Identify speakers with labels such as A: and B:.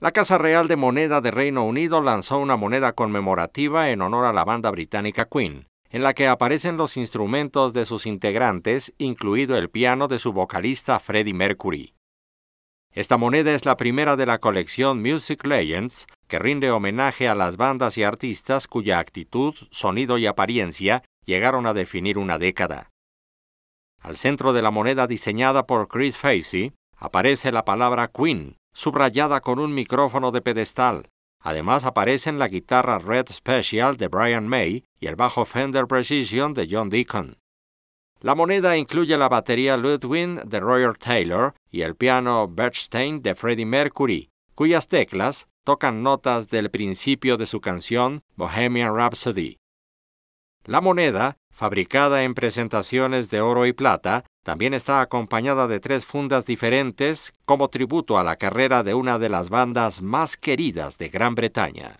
A: La Casa Real de Moneda de Reino Unido lanzó una moneda conmemorativa en honor a la banda británica Queen, en la que aparecen los instrumentos de sus integrantes, incluido el piano de su vocalista Freddie Mercury. Esta moneda es la primera de la colección Music Legends, que rinde homenaje a las bandas y artistas cuya actitud, sonido y apariencia llegaron a definir una década. Al centro de la moneda diseñada por Chris Facey aparece la palabra Queen, subrayada con un micrófono de pedestal. Además aparecen la guitarra Red Special de Brian May y el bajo Fender Precision de John Deacon. La moneda incluye la batería Ludwig de Roger Taylor y el piano Bertstein de Freddie Mercury, cuyas teclas tocan notas del principio de su canción Bohemian Rhapsody. La moneda, fabricada en presentaciones de oro y plata, también está acompañada de tres fundas diferentes como tributo a la carrera de una de las bandas más queridas de Gran Bretaña.